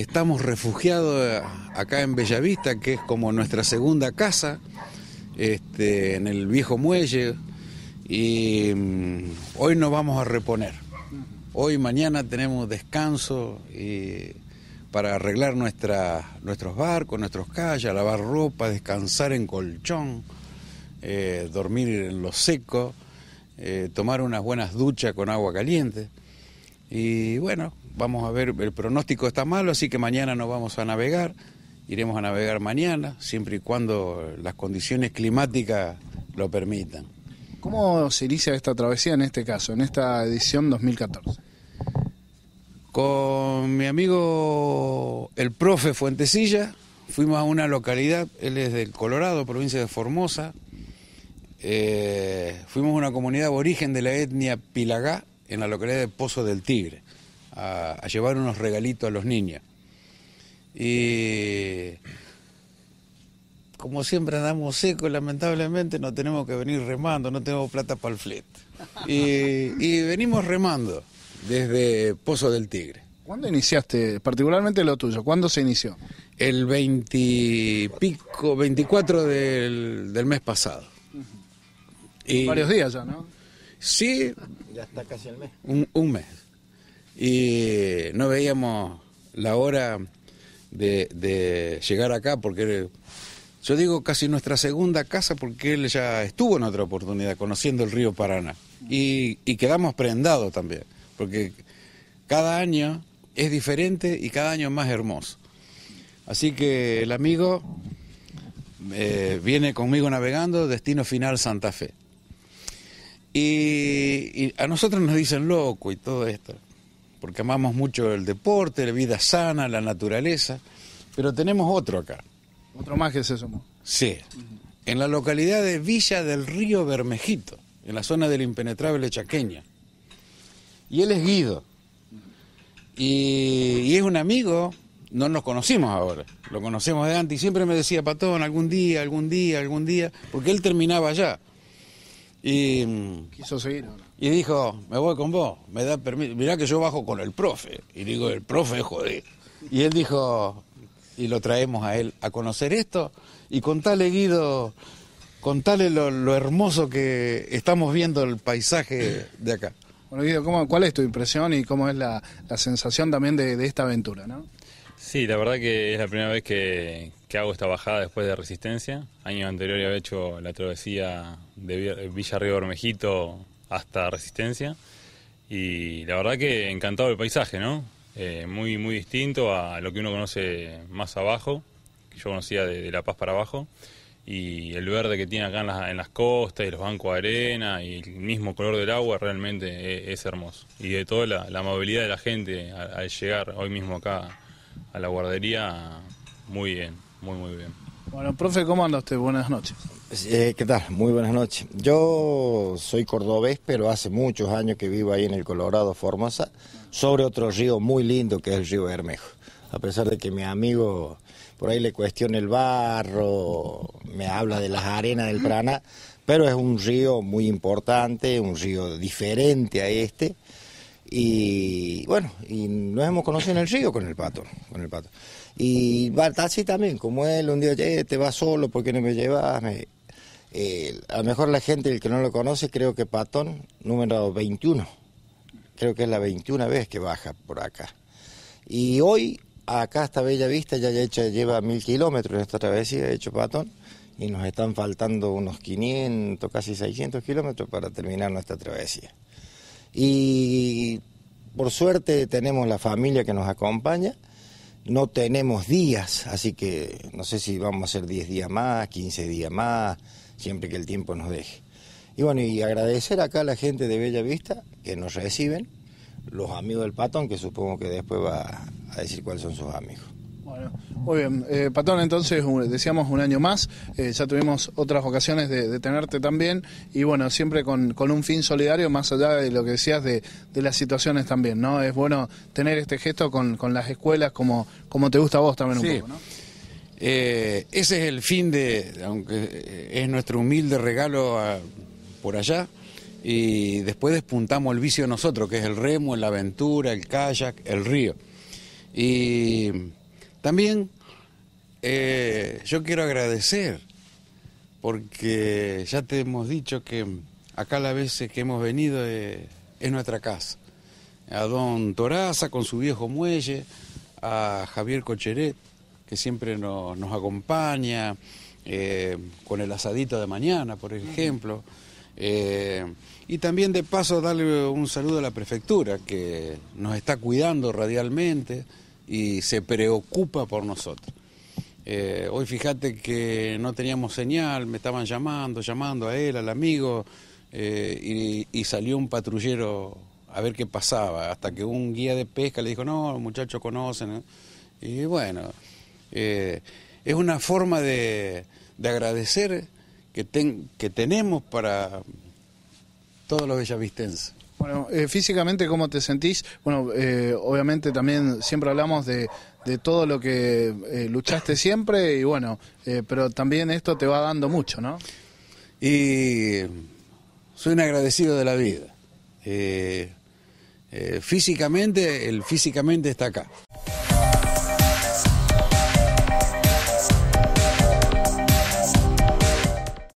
estamos refugiados eh, acá en Bellavista, que es como nuestra segunda casa, este, en el viejo muelle, y mm, hoy nos vamos a reponer. Hoy, mañana tenemos descanso para arreglar nuestros barcos, nuestros calles, lavar ropa, descansar en colchón, eh, dormir en lo seco, eh, tomar unas buenas duchas con agua caliente. Y bueno, vamos a ver, el pronóstico está malo, así que mañana no vamos a navegar, iremos a navegar mañana, siempre y cuando las condiciones climáticas lo permitan. ¿Cómo se inicia esta travesía en este caso, en esta edición 2014? Con mi amigo el profe Fuentecilla, fuimos a una localidad, él es del Colorado, provincia de Formosa, eh, fuimos a una comunidad aborigen de la etnia Pilagá, en la localidad de Pozo del Tigre a, llevar unos regalitos a los niños. Y como siempre andamos secos, lamentablemente, no tenemos que venir remando, no tenemos plata para el flet Y, venimos remando desde Pozo del Tigre. ¿Cuándo iniciaste, particularmente lo tuyo, cuándo se inició? El 20 pico, 24 del, mes pasado. y, varios días ya, ¿no? Sí. Ya está casi el mes. un mes y no veíamos la hora de, llegar acá, porque yo digo casi nuestra segunda casa, porque él ya estuvo en otra oportunidad, conociendo el río Paraná. Y, quedamos prendados también, porque cada año es diferente y cada año más hermoso. Así que el amigo eh, viene conmigo navegando, destino final Santa Fe. y a nosotros nos dicen loco y todo esto porque amamos mucho el deporte, la vida sana, la naturaleza, pero tenemos otro acá. Otro más que se sumó. Sí, en la localidad de Villa del Río Bermejito, en la zona del impenetrable Chaqueña. Y él es Guido. Y, es un amigo, no nos conocimos ahora, lo conocemos de antes y siempre me decía, Patón, algún día, algún día, algún día, porque él terminaba ya. Y, Quiso seguir. Y dijo, me voy con vos, me da permiso. Mirá que yo bajo con el profe. Y digo, el profe, joder. Y él dijo, y lo traemos a él a conocer esto. Y contale, Guido, contale lo, lo hermoso que estamos viendo el paisaje de acá. Bueno, Guido, ¿cómo, ¿cuál es tu impresión y cómo es la, sensación también de, de esta aventura? ¿no? Sí, la verdad que es la primera vez que, hago esta bajada después de Resistencia. Año anterior había hecho la travesía de Villa Río Bermejito hasta Resistencia. Y la verdad que encantado el paisaje, ¿no? Eh, muy, muy distinto a lo que uno conoce más abajo, que yo conocía de, La Paz para abajo. Y el verde que tiene acá en, las, costas y los bancos de arena y el mismo color del agua realmente e, es, hermoso. Y de toda la, amabilidad de la gente al llegar hoy mismo acá a la guardería muy bien, muy, muy bien. Bueno, profe, ¿cómo anda usted? Buenas noches. Eh, ¿Qué tal? Muy buenas noches. Yo soy cordobés, pero hace muchos años que vivo ahí en el Colorado, Formosa, sobre otro río muy lindo que es el río Bermejo. A pesar de que mi amigo por ahí le cuestiona el barro, me habla de las arenas del Prana, pero es un río muy importante, un río diferente a este y bueno, y nos hemos conocido en el río con el pato, con el pato. Y así también, como él un día, te va solo, porque no me llevas? a lo mejor la gente, el que no lo conoce, creo que Patón, número 21, creo que es la 21 vez que baja por acá. Y hoy, acá hasta Bella Vista, ya hecho, lleva mil kilómetros esta travesía, hecho Patón, y nos están faltando unos 500, casi 600 kilómetros para terminar nuestra travesía y por suerte tenemos la familia que nos acompaña. No tenemos días, así que no sé si vamos a hacer 10 días más, 15 días más, siempre que el tiempo nos deje. Y bueno, y agradecer acá a la gente de Bella Vista que nos reciben, los amigos del Patón, que supongo que después va a decir cuáles son sus amigos muy bien. Eh, Patón, entonces decíamos un año más, eh, ya tuvimos otras ocasiones de, tenerte también y bueno, siempre con, un fin solidario, más allá de lo que decías de, las situaciones también, ¿no? Es bueno tener este gesto con, con las escuelas como, como te gusta a vos también un poco, ¿no? Eh, ese es el fin de, aunque es nuestro humilde regalo por allá, y después despuntamos el vicio nosotros, que es el remo, la aventura, el kayak, el río. Y también eh, yo quiero agradecer, porque ya te hemos dicho que acá la vez que hemos venido eh, es nuestra casa. A don Toraza con su viejo muelle, a Javier Cocheret, que siempre nos, acompaña, eh, con el asadito de mañana, por ejemplo. y también de paso darle un saludo a la prefectura, que nos está cuidando radialmente y se preocupa por nosotros. Eh, hoy fíjate que no teníamos señal, me estaban llamando, llamando a él, al amigo, eh, y, salió un patrullero a ver qué pasaba, hasta que un guía de pesca le dijo, no, los muchachos conocen. ¿eh?". Y bueno, es una forma de, agradecer que, que tenemos para todos los bellavistenses. Bueno, eh, físicamente, ¿cómo te sentís? Bueno, eh, obviamente también siempre hablamos de, de todo lo que eh, luchaste siempre y bueno, pero también esto te va dando mucho, ¿no? Y soy un agradecido de la vida. físicamente, el físicamente está acá.